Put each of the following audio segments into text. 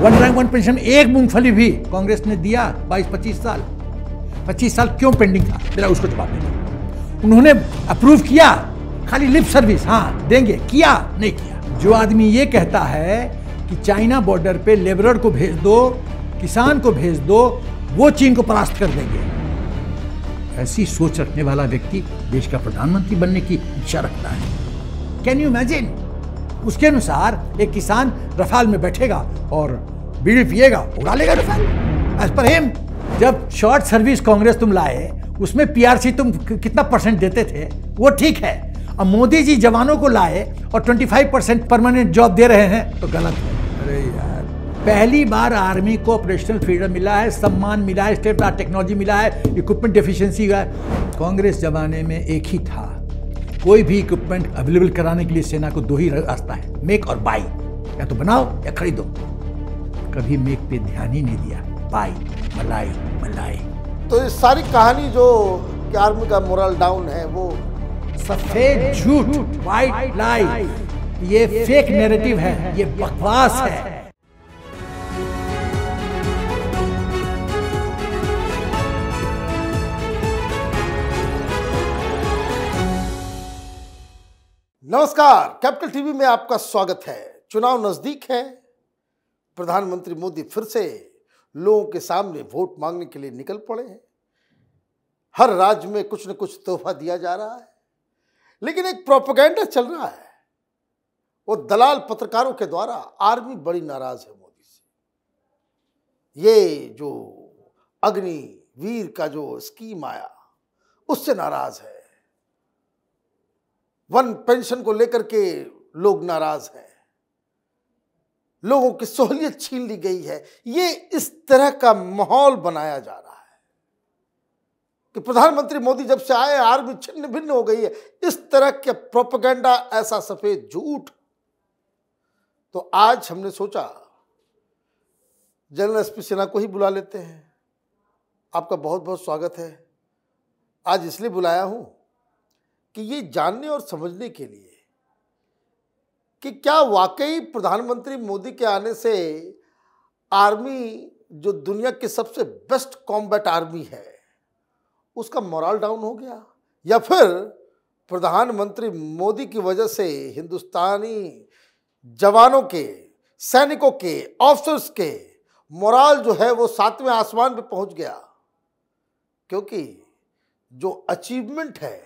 One rank one pension एक मूंगफली भी कांग्रेस ने दिया 22-25 साल 25 साल क्यों पेंडिंग था मेरा उसको जवाब देना उन्होंने अप्रूव किया खाली लिप सर्विस हाँ देंगे किया नहीं किया जो आदमी ये कहता है कि चाइना बॉर्डर पे लेबरर को भेज दो किसान को भेज दो वो चीन को परास्त कर देंगे ऐसी सोच रखने वाला व्यक्ति देश का प्रधानमंत्री बनने की इच्छा रखता है कैन यू इमेजिन उसके अनुसार एक किसान रफाल में बैठेगा और बीड़ी पिएगा उड़ा लेगा डिफेंस एज पर हिम जब शॉर्ट सर्विस कांग्रेस तुम लाए उसमें पीआरसी तुम कितना परसेंट देते थे वो ठीक है अब मोदी जी जवानों को लाए और 25 परसेंट परमानेंट जॉब दे रहे हैं तो गलत है अरे यार पहली बार आर्मी को ऑपरेशनल फ्रीडम मिला है सम्मान मिला है स्टेट आर्ट टेक्नोलॉजी मिला है इक्विपमेंट डिफिशियंसी का कांग्रेस जमाने में एक ही था कोई भी इक्विपमेंट अवेलेबल कराने के लिए सेना को दो ही रास्ता है मेक और बाई या तो बनाओ या खरीदो कभी मेघ पे ध्यान ही नहीं दिया पाई मलाई मलाई तो ये सारी कहानी जो आर्मी का मोरल डाउन है वो सफेद झूठ वाइट लाई ये फेक नैरेटिव है ये बकवास है नमस्कार कैपिटल टीवी में आपका स्वागत है चुनाव नजदीक है प्रधानमंत्री मोदी फिर से लोगों के सामने वोट मांगने के लिए निकल पड़े हैं हर राज्य में कुछ न कुछ तोहफा दिया जा रहा है लेकिन एक प्रोपोगेंडा चल रहा है वो दलाल पत्रकारों के द्वारा आर्मी बड़ी नाराज है मोदी से ये जो अग्निवीर का जो स्कीम आया उससे नाराज है वन पेंशन को लेकर के लोग नाराज हैं लोगों की सहूलियत छीन ली गई है ये इस तरह का माहौल बनाया जा रहा है कि प्रधानमंत्री मोदी जब से आए आर्मी छिन्न भिन्न हो गई है इस तरह के प्रोपगेंडा ऐसा सफेद झूठ तो आज हमने सोचा जनरल एस पी सिन्हा को ही बुला लेते हैं आपका बहुत बहुत स्वागत है आज इसलिए बुलाया हूं कि ये जानने और समझने के लिए कि क्या वाकई प्रधानमंत्री मोदी के आने से आर्मी जो दुनिया की सबसे बेस्ट कॉम्बैट आर्मी है उसका मोरल डाउन हो गया या फिर प्रधानमंत्री मोदी की वजह से हिंदुस्तानी जवानों के सैनिकों के ऑफिसर्स के मोरल जो है वो सातवें आसमान पे पहुंच गया क्योंकि जो अचीवमेंट है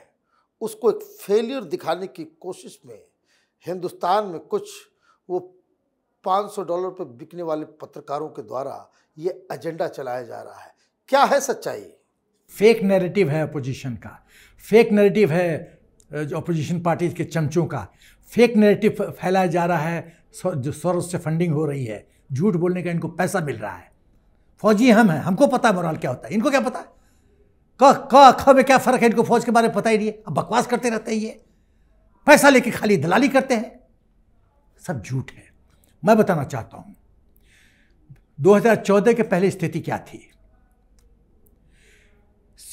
उसको एक फेलियर दिखाने की कोशिश में हिंदुस्तान में कुछ वो 500 डॉलर पर बिकने वाले पत्रकारों के द्वारा ये एजेंडा चलाया जा रहा है क्या है सच्चाई फेक नैरेटिव है अपोजिशन का फेक नैरेटिव है अपोजिशन पार्टीज के चमचों का फेक नैरेटिव फैलाया जा रहा है जो सोर्स से फंडिंग हो रही है झूठ बोलने का इनको पैसा मिल रहा है फौजी हम हैं हमको पता है मोरल क्या होता है इनको क्या पता है क क ख में क्या फ़र्क है इनको फौज के बारे में पता ही नहीं है अब बकवास करते रहते हैं ये पैसा लेके खाली दलाली करते हैं सब झूठ है मैं बताना चाहता हूं 2014 के पहले स्थिति क्या थी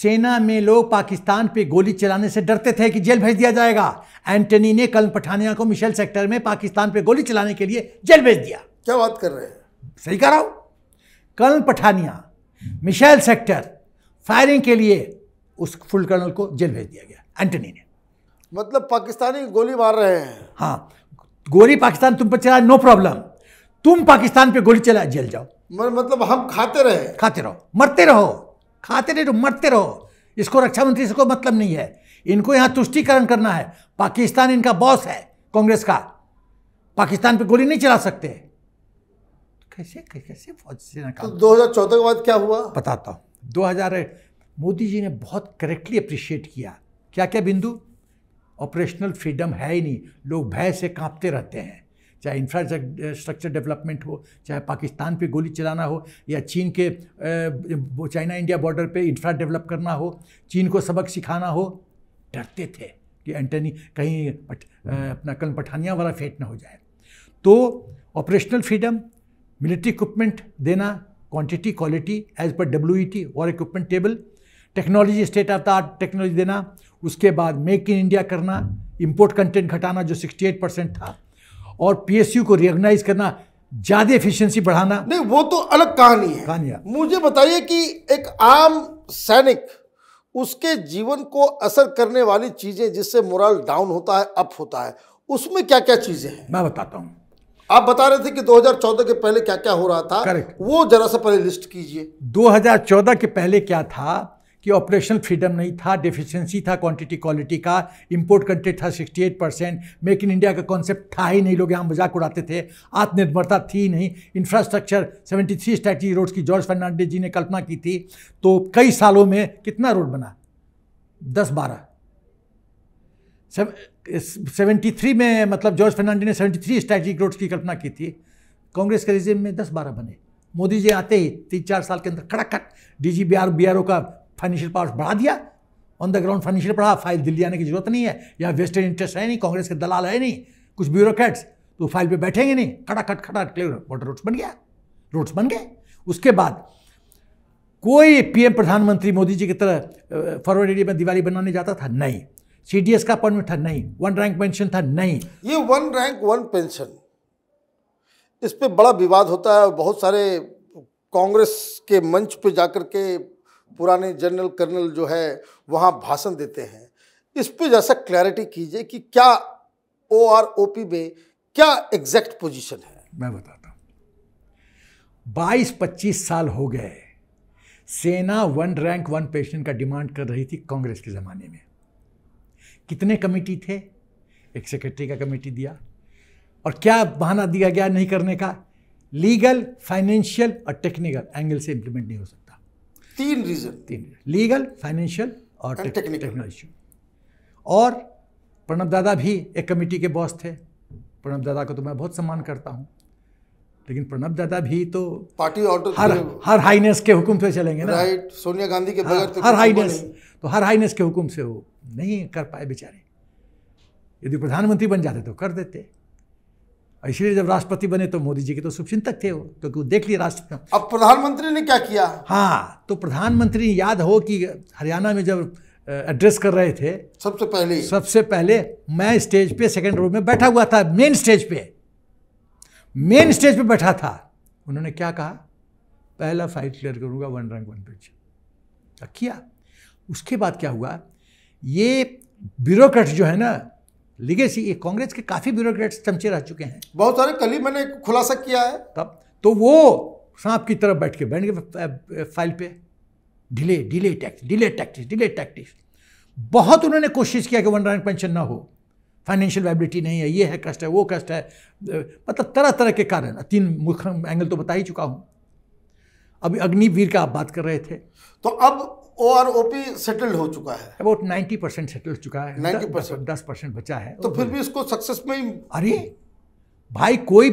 सेना में लोग पाकिस्तान पे गोली चलाने से डरते थे कि जेल भेज दिया जाएगा एंटनी ने कल पठानिया को मिशेल सेक्टर में पाकिस्तान पे गोली चलाने के लिए जेल भेज दिया क्या बात कर रहे हैं सही कह रहा हूं कल पठानिया मिशेल सेक्टर फायरिंग के लिए उस फुल कर्नल को जेल भेज दिया गया एंटनी ने मतलब पाकिस्तानी गोली मार रहे हैं हाँ गोली पाकिस्तान तुम पर चला नो प्रॉब्लम तुम पाकिस्तान पे गोली चला जेल जाओ मतलब हम खाते रहे खाते रहो मरते रहो खाते रहो तो मरते रहो इसको रक्षा मंत्री से कोई मतलब नहीं है इनको यहाँ तुष्टिकरण करना है पाकिस्तान इनका बॉस है कांग्रेस का पाकिस्तान पे गोली नहीं चला सकते तो कैसे कैसे फौज से तो दो हजार चौदह के बाद क्या हुआ बताता हूँ दो हजार मोदी जी ने बहुत करेक्टली अप्रिशिएट किया क्या क्या बिंदु ऑपरेशनल फ्रीडम है ही नहीं लोग भय से कांपते रहते हैं चाहे इंफ्रास्ट्रक्चर डेवलपमेंट हो चाहे पाकिस्तान पे गोली चलाना हो या चीन के चाइना इंडिया बॉर्डर पे इंफ्रा डेवलप करना हो चीन को सबक सिखाना हो डरते थे कि एंटनी कहीं पठ, अपना कल पठानिया वाला फेट ना हो जाए तो ऑपरेशनल फ्रीडम मिलिट्री इक्विपमेंट देना क्वांटिटी क्वालिटी एज पर W E T war equipment table technology state of the art technology देना उसके बाद मेक इन इंडिया करना इंपोर्ट कंटेंट घटाना जो 68 परसेंट था और पीएसयू को रिकोगनाइज करना ज़्यादा एफिशिएंसी बढ़ाना नहीं वो तो अलग कहानी है कहानी मुझे बताइए कि एक आम सैनिक उसके जीवन को असर करने वाली चीज़ें जिससे मोरल डाउन होता है अप होता है उसमें क्या क्या चीज़ें हैं मैं बताता हूं आप बता रहे थे कि 2014 के पहले क्या क्या हो रहा था करेक्ट वो जरा सा पहले लिस्ट कीजिए 2014 के पहले क्या था कि ऑपरेशनल फ्रीडम नहीं था डिफिशिएंसी था क्वांटिटी क्वालिटी का इंपोर्ट कंट्री था 68 परसेंट मेक इन इंडिया का कॉन्सेप्ट था ही नहीं लोग यहाँ मजाक उड़ाते थे आत्मनिर्भरता थी नहीं इंफ्रास्ट्रक्चर 73 थ्री स्ट्रैटी रोड्स की जॉर्ज फर्नांडिस जी ने कल्पना की थी तो कई सालों में कितना रोड बना दस बारह सेवेंटी थ्री में मतलब जॉर्ज फर्नांडिस ने सेवेंटी थ्री स्ट्रैटेजिक रोड्स की कल्पना की थी कांग्रेस के रिजिम में दस बारह बने मोदी जी आते ही तीन चार साल के अंदर खट D G B R B R O का फाइनेंशियल पावर्स बढ़ा दिया ऑन द ग्राउंड फाइनेंशियल पढ़ा फाइल दिल्ली आने की जरूरत नहीं है यहाँ वेस्टर्न इंटरेस्ट है नहीं कांग्रेस के दलाल है नहीं कुछ ब्यूरोक्रेट्स तो फाइल पे बैठेंगे नहीं खटा खटाखट खटाट क्लियर वाटर रोड्स बन गया रोड्स बन गए उसके बाद कोई पीएम प्रधानमंत्री मोदी जी की तरह फॉरवर्ड एरिया में दिवाली बनाने जाता था नहीं सीडीएस का अपॉइंटमेंट था नहीं वन रैंक पेंशन था नहीं ये वन रैंक वन पेंशन इस पर बड़ा विवाद होता है बहुत सारे कांग्रेस के मंच पे जाकर के पुराने जनरल कर्नल जो है वहाँ भाषण देते हैं इस पर जैसा क्लैरिटी कीजिए कि क्या ओ आर ओ पी में क्या एग्जैक्ट पोजीशन है मैं बताता हूँ बाईस पच्चीस साल हो गए सेना वन रैंक वन पेशन का डिमांड कर रही थी कांग्रेस के ज़माने में कितने कमेटी थे एक सेक्रेटरी का कमेटी दिया और क्या बहाना दिया गया नहीं करने का लीगल फाइनेंशियल और टेक्निकल एंगल से इम्प्लीमेंट नहीं हो सकता तीन रीजन तीन लीगल फाइनेंशियल और टेक्नोलॉजी और प्रणब दादा भी एक कमेटी के बॉस थे प्रणब दादा को तो मैं बहुत सम्मान करता हूँ लेकिन प्रणब दादा भी तो पार्टी और हर हर हाईनेस के हुक्म से चलेंगे ना राइट सोनिया गांधी के हाँ, बगैर हर हाईनेस तो हर हाईनेस तो के हुक्म से वो नहीं कर पाए बेचारे यदि प्रधानमंत्री बन जाते तो कर देते इसलिए जब राष्ट्रपति बने तो मोदी जी के तो शुभचिंतक थे वो क्योंकि वो देख लिए राष्ट्र अब प्रधानमंत्री ने क्या किया हाँ तो प्रधानमंत्री याद हो कि हरियाणा में जब एड्रेस कर रहे थे सबसे पहले सबसे पहले मैं स्टेज पे सेकंड रो में बैठा हुआ था मेन स्टेज पे मेन स्टेज पे बैठा था उन्होंने क्या कहा पहला फाइट क्लियर करूंगा वन रैंक वन पेज किया उसके बाद क्या हुआ ये ब्यूरोक्रेट जो है ना लिगेसी ये कांग्रेस के काफ़ी ब्यूरोक्रेट्स चमचे रह चुके हैं बहुत सारे कल ही मैंने खुलासा किया है तब तो वो सांप की तरफ बैठ के बैठ गए फाइल पे delay delay tactics delay tactics delay tactics बहुत उन्होंने कोशिश किया कि वन रैंक पेंशन ना हो फाइनेंशियल वाइबिलिटी नहीं है ये है कष्ट है वो कष्ट है मतलब तरह तरह के कारण तीन मुख्य एंगल तो बता ही चुका हूँ अभी अग्निवीर का आप बात कर रहे थे तो अब O R O P settled हो चुका है अबाउट नाइन्टी परसेंट सेटल हो चुका है नाइन्टी परसेंट दस परसेंट बचा है तो फिर भी इसको सक्सेस में ही अरे भाई कोई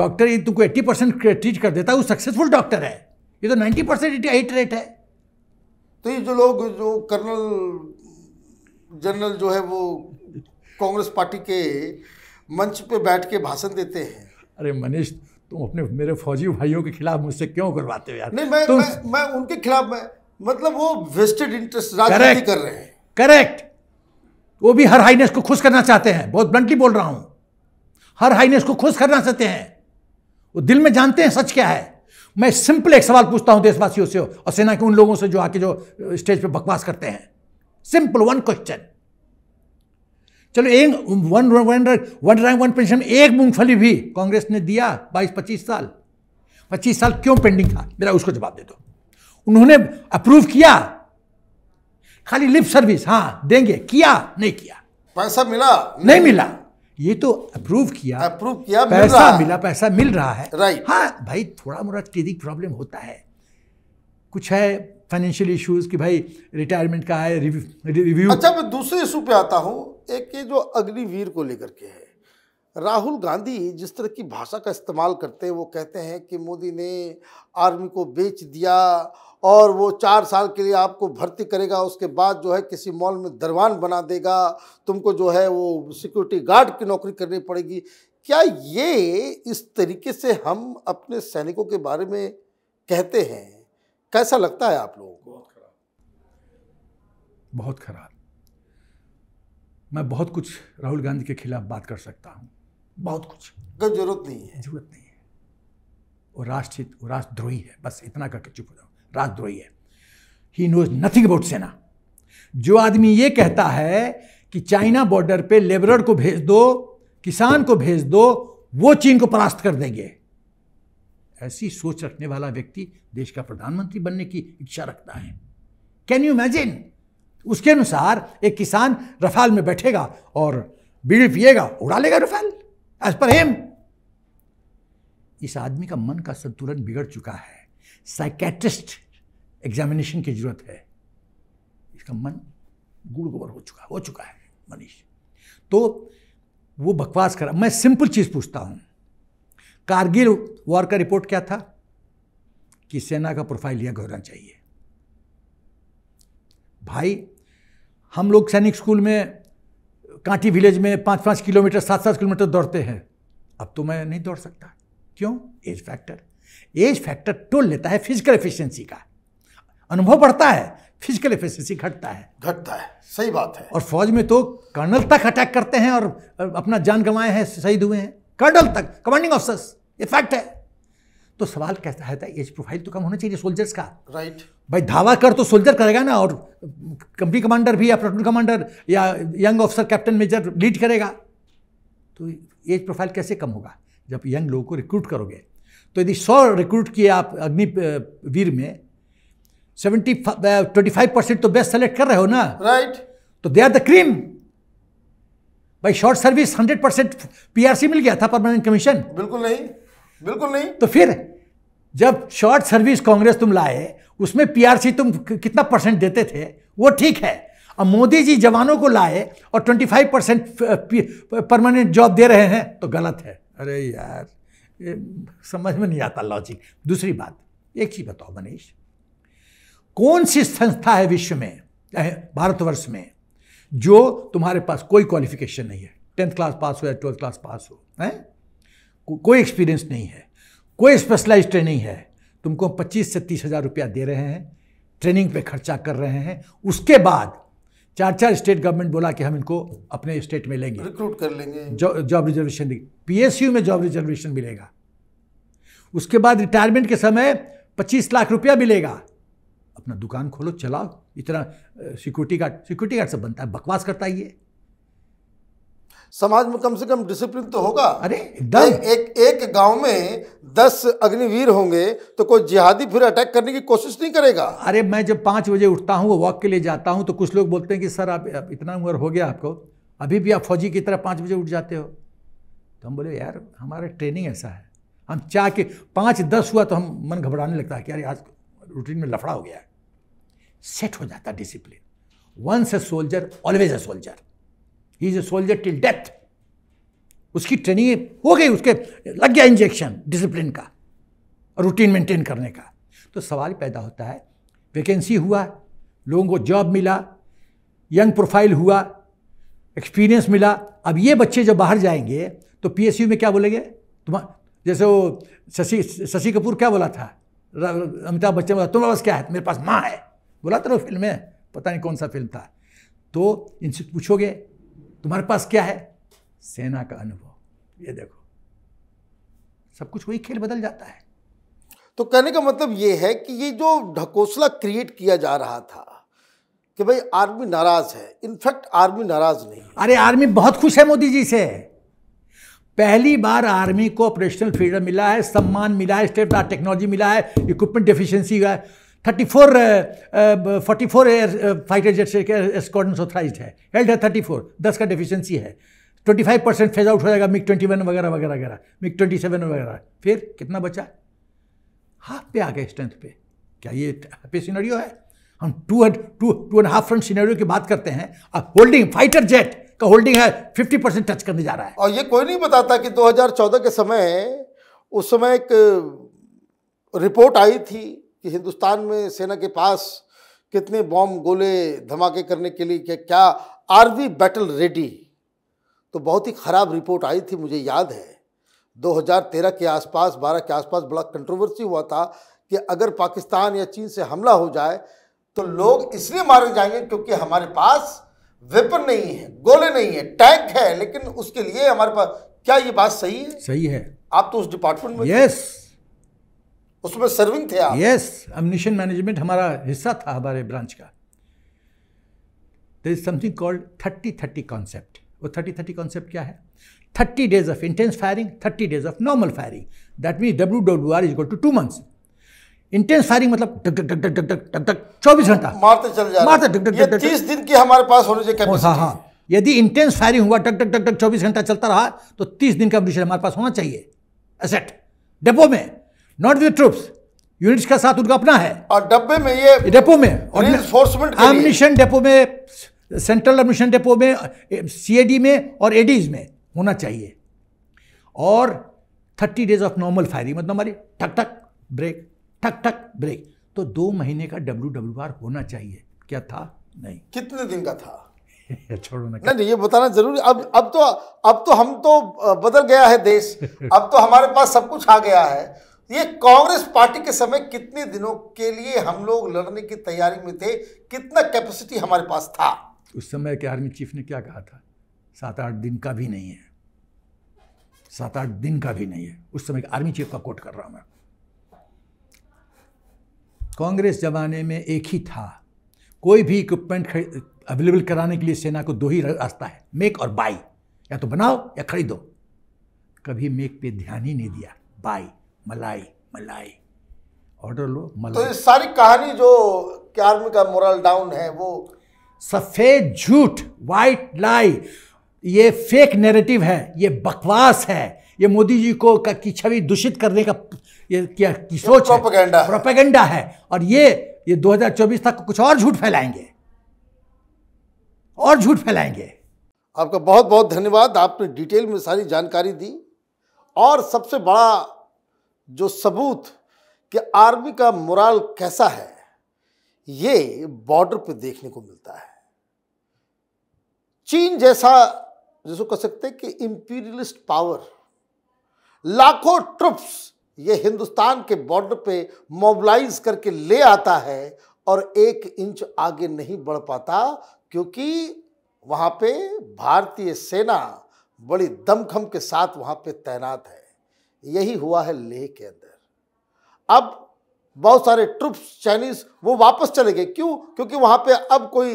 डॉक्टर ये तुमको एट्टी परसेंट ट्रीट कर देता है वो सक्सेसफुल डॉक्टर है ये तो नाइन्टी परसेंट हिट रेट है तो ये जो लोग जो कर्नल जनरल जो है वो कांग्रेस पार्टी के मंच पे बैठ के भाषण देते हैं अरे मनीष तुम अपने मेरे फौजी भाइयों के खिलाफ मुझसे क्यों करवाते हो यार नहीं मैं, तो, मैं मैं उनके खिलाफ मैं मतलब वो वेस्टेड इंटरेस्ट राजनीति कर रहे हैं करेक्ट वो भी हर हाईनेस को खुश करना चाहते हैं बहुत ब्लंटली बोल रहा हूं हर हाईनेस को खुश करना चाहते हैं वो दिल में जानते हैं सच क्या है मैं सिंपल एक सवाल पूछता हूं देशवासियों से और सेना के उन लोगों से जो आके जो स्टेज पे बकवास करते हैं सिंपल वन क्वेश्चन चलो एक one one one rank one pension एक मूंगफली भी कांग्रेस ने दिया बाईस पच्चीस साल पच्चीस साल क्यों पेंडिंग था मेरा उसको जवाब दे दो उन्होंने अप्रूव किया खाली लिप सर्विस हाँ देंगे किया नहीं किया पैसा मिला नहीं, नहीं मिला ये तो अप्रूव किया अप्रूव किया पैसा मिल मिला पैसा मिल रहा है राइट हाँ भाई थोड़ा मोड़ा क्लिनिक प्रॉब्लम होता है कुछ है फाइनेंशियल इश्यूज कि भाई रिटायरमेंट का है रिव्यू अच्छा मैं दूसरे इशू पे आता हूँ एक ये जो अग्निवीर को लेकर के है राहुल गांधी जिस तरह की भाषा का इस्तेमाल करते हैं वो कहते हैं कि मोदी ने आर्मी को बेच दिया और वो चार साल के लिए आपको भर्ती करेगा उसके बाद जो है किसी मॉल में दरवान बना देगा तुमको जो है वो सिक्योरिटी गार्ड की नौकरी करनी पड़ेगी क्या ये इस तरीके से हम अपने सैनिकों के बारे में कहते हैं कैसा लगता है आप लोगों को बहुत खराब बहुत खराब मैं बहुत कुछ राहुल गांधी के खिलाफ बात कर सकता हूँ बहुत कुछ जरूरत नहीं है जरूरत नहीं है वो राष्ट्रहित वो राष्ट्रद्रोही है बस इतना करके चुप हो जाओ राजद्रोही है ही नोज नथिंग अबाउट सेना जो आदमी ये कहता है कि चाइना बॉर्डर पे लेबरर को भेज दो किसान को भेज दो वो चीन को परास्त कर देंगे ऐसी सोच रखने वाला व्यक्ति देश का प्रधानमंत्री बनने की इच्छा रखता है कैन यू इमेजिन उसके अनुसार एक किसान रफाल में बैठेगा और बीड़ी पिएगा उड़ा लेगा रफाल एज पर हेम इस आदमी का मन का संतुलन बिगड़ चुका है साइकेट्रिस्ट एग्जामिनेशन की जरूरत है इसका मन गुड़ गोबर हो चुका हो चुका है मनीष तो वो बकवास कर मैं सिंपल चीज़ पूछता हूँ कारगिल वॉर का रिपोर्ट क्या था कि सेना का प्रोफाइल यह होना चाहिए भाई हम लोग सैनिक स्कूल में कांटी विलेज में पाँच पाँच किलोमीटर सात सात किलोमीटर दौड़ते हैं अब तो मैं नहीं दौड़ सकता क्यों age factor age factor toll लेता है फिजिकल एफिशिएंसी का अनुभव बढ़ता है फिजिकल एफिशिएंसी घटता है घटता है सही बात है और फौज में तो कर्नल तक अटैक करते हैं और अपना जान गंवाए हैं शहीद हुए हैं कर्नल तक कमांडिंग ऑफिसर्स ये फैक्ट है तो सवाल कहता है एज प्रोफाइल तो कम होना चाहिए सोल्जर्स का राइट right. भाई धावा कर तो सोल्जर करेगा ना और कंपनी कमांडर भी या प्लाटून कमांडर या young officer captain major lead करेगा तो एज प्रोफाइल कैसे कम होगा जब यंग लोगों को रिक्रूट करोगे तो यदि सौ रिक्रूट किए आप अग्निवीर में सेवेंटी ट्वेंटी फाइव परसेंट तो बेस्ट सेलेक्ट कर रहे हो ना राइट right. तो दे आर द क्रीम भाई short service hundred percent PRC मिल गया था परमानेंट कमीशन बिल्कुल नहीं बिल्कुल नहीं तो फिर जब शॉर्ट सर्विस कांग्रेस तुम लाए उसमें पीआरसी तुम कितना परसेंट देते थे वो ठीक है अब मोदी जी जवानों को लाए और फाइव परसेंट परमानेंट जॉब दे रहे हैं तो गलत है अरे यार समझ में नहीं आता लॉजिक दूसरी बात एक चीज बताओ मनीष कौन सी संस्था है विश्व में चाहे भारतवर्ष में जो तुम्हारे पास कोई क्वालिफिकेशन नहीं है टेंथ क्लास पास हो या ट्वेल्थ क्लास पास हो है को, कोई एक्सपीरियंस नहीं है कोई स्पेशलाइज ट्रेनिंग है तुमको पच्चीस से तीस हज़ार रुपया दे रहे हैं ट्रेनिंग पे खर्चा कर रहे हैं उसके बाद चार चार स्टेट गवर्नमेंट बोला कि हम इनको अपने स्टेट में लेंगे रिक्रूट कर लेंगे जॉब रिजर्वेशन पीएसयू में जॉब रिजर्वेशन मिलेगा उसके बाद रिटायरमेंट के समय पच्चीस लाख रुपया मिलेगा अपना दुकान खोलो चलाओ इतना सिक्योरिटी गार्ड सिक्योरिटी गार्ड सब बनता है बकवास करता है ये समाज में कम से कम डिसिप्लिन तो होगा अरे एकदम एक एक, गांव में दस अग्निवीर होंगे तो कोई जिहादी फिर अटैक करने की कोशिश नहीं करेगा अरे मैं जब पाँच बजे उठता हूँ वॉक के लिए जाता हूँ तो कुछ लोग बोलते हैं कि सर आप, आप इतना उम्र हो गया आपको अभी भी आप फौजी की तरह पाँच बजे उठ जाते हो तो हम बोले यार हमारा ट्रेनिंग ऐसा है हम चाह के पाँच दस हुआ तो हम मन घबराने लगता है कि यार आज रूटीन में लफड़ा हो गया है सेट हो जाता discipline once a soldier always a soldier he is a soldier till death उसकी ट्रेनिंग हो गई उसके लग गया इंजेक्शन डिसिप्लिन का रूटीन मेंटेन करने का तो सवाल पैदा होता है वैकेंसी हुआ लोगों को जॉब मिला यंग प्रोफाइल हुआ एक्सपीरियंस मिला अब ये बच्चे जब बाहर जाएंगे तो पी में क्या बोलेंगे तुम जैसे वो शशि शशि कपूर क्या बोला था अमिताभ बच्चन बोला तुम्हारे पास क्या है मेरे पास माँ है बोला था ना फिल्म में पता नहीं कौन सा फिल्म था तो इनसे पूछोगे तुम्हारे पास क्या है सेना का अनुभव ये देखो सब कुछ वही खेल बदल जाता है तो कहने का मतलब ये है कि ये जो ढकोसला क्रिएट किया जा रहा था कि भाई आर्मी नाराज है इनफैक्ट आर्मी नाराज नहीं अरे आर्मी बहुत खुश है मोदी जी से पहली बार आर्मी को ऑपरेशनल फ्रीडम मिला है सम्मान मिला है स्टेट टेक्नोलॉजी मिला है इक्विपमेंट डिफिशियंसी का है thirty four forty four air fighter jet squadron authorise है हेल्ड है थर्टी फोर दस का डिफिशियंसी है twenty five percent phase out हो जाएगा मिग वन वगैरह वगैरह वगैरह मिग सेवन वगैरह फिर कितना बचा हाफ पे आ गए स्ट्रेंथ पे क्या ये पे सीनरियो है हम two and two two and half front scenario की बात करते हैं अब होल्डिंग फाइटर जेट का होल्डिंग है फिफ्टी परसेंट टच करने जा रहा है और ये कोई नहीं बताता कि चौदह के समय उस समय एक रिपोर्ट आई थी कि हिंदुस्तान में सेना के पास कितने बॉम्ब गोले धमाके करने के लिए क्या क्या वी बैटल रेडी तो बहुत ही ख़राब रिपोर्ट आई थी मुझे याद है 2013 के आसपास 12 के आसपास बड़ा कंट्रोवर्सी हुआ था कि अगर पाकिस्तान या चीन से हमला हो जाए तो लोग इसलिए मारे जाएंगे क्योंकि हमारे पास वेपन नहीं है गोले नहीं है टैंक है लेकिन उसके लिए हमारे पास क्या ये बात सही है सही है आप तो उस डिपार्टमेंट में यस yes. उसमें सर्विंग थे आप यस अमनिशन मैनेजमेंट हमारा हिस्सा था हमारे ब्रांच का is something called thirty thirty concept वो थर्टी थर्टी कॉन्सेप्ट क्या है thirty days of intense firing thirty days of normal firing that mean W W R is goal two two months intense firing मतलब चौबीस घंटा मारते चल जा मारते तीस दिन की हमारे पास होने चाहिए हाँ हाँ यदि इंटेंस फायरिंग हुआ टक टक टक टक चौबीस घंटा चलता रहा तो तीस दिन का म्यूनिशन हमारे पास होना चाहिए एसेट डेपो में नॉट विद ट्रूप्स यूनिट्स का साथ उनका अपना है और डब्बे में ये डेपो में और एमनिशन डेपो में सेंट्रल एमिशन डेपो में सीएडी में और एडीज में होना चाहिए और thirty days of normal firing मतलब हमारी ठक ठक ब्रेक ठक ठक ब्रेक तो दो महीने का डब्ल्यू डब्ल्यू आर होना चाहिए क्या था नहीं कितने दिन का था छोड़ो ना नहीं ये बताना जरूरी अब अब तो अब तो हम तो बदल गया है देश अब तो हमारे पास सब कुछ आ गया है ये कांग्रेस पार्टी के समय कितने दिनों के लिए हम लोग लड़ने की तैयारी में थे कितना कैपेसिटी हमारे पास था उस समय के आर्मी चीफ ने क्या कहा था सात आठ दिन का भी नहीं है सात आठ दिन का भी नहीं है उस समय के आर्मी चीफ का कोट कर रहा हूं मैं कांग्रेस जमाने में एक ही था कोई भी इक्विपमेंट अवेलेबल कराने के लिए सेना को दो ही रास्ता है मेक और बाई या तो बनाओ या खरीदो कभी मेक पे ध्यान ही नहीं दिया बाई मलाई मलाई ऑर्डर लो मलाई तो ये सारी कहानी जो आर्मी का मोरल डाउन है वो सफ़ेद झूठ वाइट लाई ये फेक नैरेटिव है ये बकवास है ये मोदी जी को का की छवि दूषित करने का ये क्या की सोच प्रोपेगेंडा है प्रोपेगेंडा है और ये ये 2024 तक कुछ और झूठ फैलाएंगे और झूठ फैलाएंगे आपका बहुत बहुत धन्यवाद आपने डिटेल में सारी जानकारी दी और सबसे बड़ा जो सबूत कि आर्मी का मोराल कैसा है ये बॉर्डर पे देखने को मिलता है चीन जैसा जिसको कह सकते हैं कि इंपीरियलिस्ट पावर लाखों ट्रुप्स ये हिंदुस्तान के बॉर्डर पे मोबिलाइज करके ले आता है और एक इंच आगे नहीं बढ़ पाता क्योंकि वहां पे भारतीय सेना बड़ी दमखम के साथ वहां पे तैनात है यही हुआ है लेह के अंदर अब बहुत सारे ट्रुप्स चाइनीज वो वापस चले गए क्यों क्योंकि वहां पे अब कोई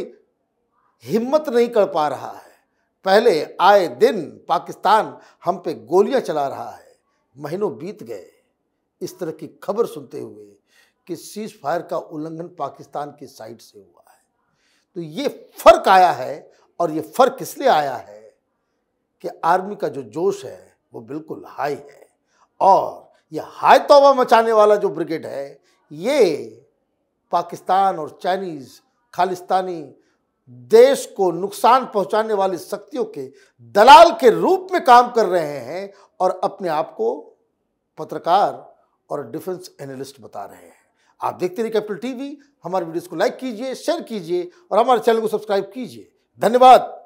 हिम्मत नहीं कर पा रहा है पहले आए दिन पाकिस्तान हम पे गोलियां चला रहा है महीनों बीत गए इस तरह की खबर सुनते हुए कि सीज फायर का उल्लंघन पाकिस्तान की साइड से हुआ है तो ये फर्क आया है और ये फर्क इसलिए आया है कि आर्मी का जो जोश है वो बिल्कुल हाई है और यह हाय तोबा मचाने वाला जो ब्रिगेड है ये पाकिस्तान और चाइनीज़ खालिस्तानी देश को नुकसान पहुंचाने वाली शक्तियों के दलाल के रूप में काम कर रहे हैं और अपने आप को पत्रकार और डिफेंस एनालिस्ट बता रहे हैं आप देखते रहिए कैपिटल टीवी हमारे वीडियोस को लाइक कीजिए शेयर कीजिए और हमारे चैनल को सब्सक्राइब कीजिए धन्यवाद